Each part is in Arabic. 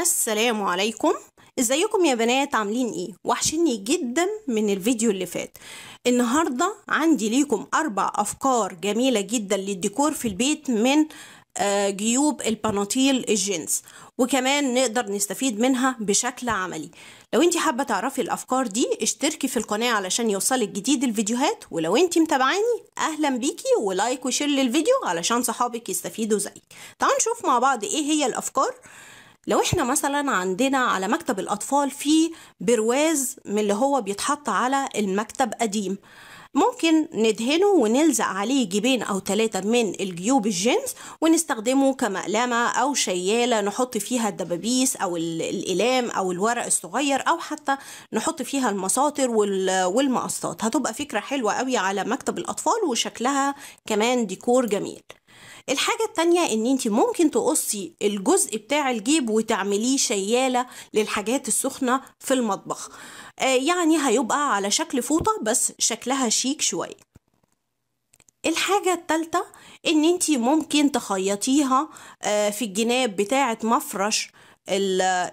السلام عليكم ازيكم يا بنات عاملين ايه وحشني جدا من الفيديو اللي فات النهاردة عندي ليكم اربع افكار جميلة جدا للديكور في البيت من آه، جيوب البناطيل الجينز وكمان نقدر نستفيد منها بشكل عملي لو انت حابة تعرفي الافكار دي اشتركي في القناة علشان يوصلك جديد الفيديوهات ولو انت متابعاني اهلا بيكي ولايك وشير للفيديو علشان صحابك يستفيدوا زيك تعالوا نشوف مع بعض ايه هي الافكار لو احنا مثلا عندنا على مكتب الاطفال في برواز من اللي هو بيتحط على المكتب قديم ممكن ندهنه ونلزق عليه جيبين او ثلاثة من الجيوب الجنس ونستخدمه كمقلمة او شيالة نحط فيها الدبابيس او الالام او الورق الصغير او حتى نحط فيها المساطر والمقصات هتبقى فكرة حلوة قوي على مكتب الاطفال وشكلها كمان ديكور جميل الحاجة التانية ان انت ممكن تقصي الجزء بتاع الجيب وتعمليه شيالة للحاجات السخنة في المطبخ آه، يعني هيبقى على شكل فوطة بس شكلها شيك شوية الحاجة التالتة ان انت ممكن تخيطيها آه، في الجناب بتاعة مفرش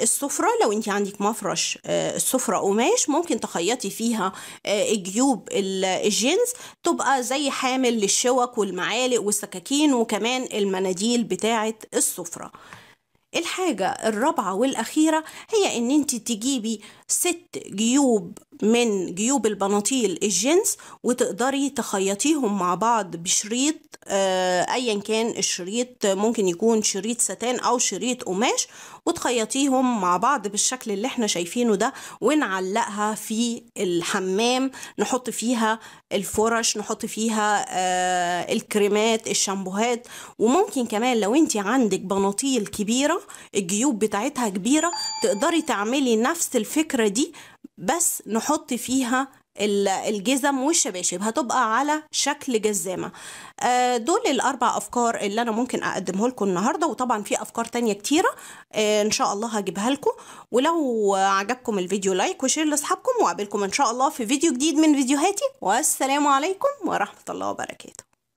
السفرة لو انت عندك مفرش آه، السفرة قماش ممكن تخيطي فيها آه، جيوب الجينز تبقى زي حامل للشوك والمعالق والسكاكين وكمان المناديل بتاعة السفرة الحاجة الرابعة والأخيرة هي إن أنت تجيبي ست جيوب من جيوب البناطيل الجنس وتقدري تخيطيهم مع بعض بشريط آه، ايا كان الشريط ممكن يكون شريط ستان او شريط قماش وتخيطيهم مع بعض بالشكل اللي احنا شايفينه ده ونعلقها في الحمام نحط فيها الفرش نحط فيها آه، الكريمات الشامبوهات وممكن كمان لو انت عندك بناطيل كبيره الجيوب بتاعتها كبيره تقدري تعملي نفس الفكره الفقره دي بس نحط فيها الجزم والشباشب هتبقى على شكل جزامة آه، دول الأربع أفكار اللي أنا ممكن أقدمه لكم النهاردة وطبعا في أفكار تانية كتيرة آه، إن شاء الله هجيبها لكم ولو عجبكم الفيديو لايك وشير لأصحابكم وقابلكم إن شاء الله في فيديو جديد من فيديوهاتي والسلام عليكم ورحمة الله وبركاته